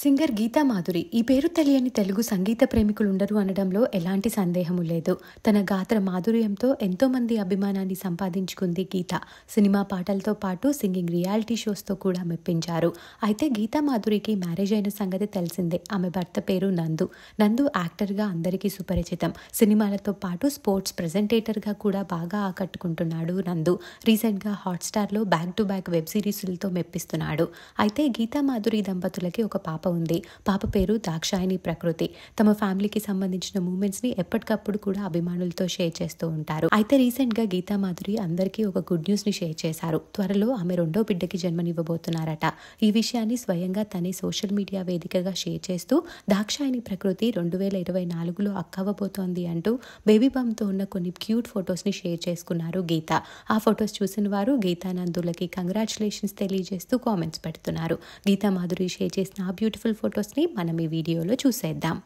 singer Geetha Madhuri ఈ పేరు తెలియని తెలుగు సంగీత ప్రేమికులు ఉండరు అనడంలో ఎలాంటి సందేహము లేదు తన గాత్ర మాధుర్యంతో ఎంతోమంది అభిమానాన్ని సంపాదించుకుంది గీత సినిమా పాటలతో పాటు సింగింగ్ రియాలిటీ షోస్తో కూడా మెప్పించారు అయితే గీతామాధురికి మ్యారేజ్ అయిన సంగతి తెలిసిందే ఆమె భర్త పేరు నందు నందు యాక్టర్గా అందరికీ సుపరిచితం సినిమాలతో పాటు స్పోర్ట్స్ ప్రజెంటేటర్గా కూడా బాగా ఆకట్టుకుంటున్నాడు నందు రీసెంట్గా హాట్స్టార్లో బ్యాక్ టు బ్యాక్ వెబ్ సిరీస్లతో మెప్పిస్తున్నాడు అయితే గీతామాధురి దంపతులకి ఒక పాప ఉంది పాప పేరు దాక్షాయిని ప్రకృతి తమ ఫ్యామిలీకి సంబంధించిన మూమెంట్స్ ని ఎప్పటికప్పుడు కూడా అభిమానులతో షేర్ చేస్తూ ఉంటారు అయితే రీసెంట్ గా గీతా మాధురి అందరికీ ఒక గుడ్ న్యూస్ ని షేర్ చేశారు త్వరలో ఆమె రెండో బిడ్డకి జన్మనివ్వబోతున్నారట ఈ విషయాన్ని స్వయంగా తనే సోషల్ మీడియా వేదికగా షేర్ చేస్తూ దాక్షాయిని ప్రకృతి రెండు వేల ఇరవై నాలుగులో అక్కవ్వబోతోంది అంటూ బేబీ తో ఉన్న కొన్ని క్యూట్ ఫొటోస్ ని షేర్ చేసుకున్నారు గీత ఆ ఫొటోస్ చూసిన వారు గీతానందులకి కంగ్రాచులేషన్స్ తెలియజేస్తూ కామెంట్స్ పెడుతున్నారు గీతా మాధురి షేర్ చేసిన ఆ బ్యూటీ బ్యూటిఫుల్ ఫొటోస్ని మనం ఈ వీడియోలో చూసేద్దాం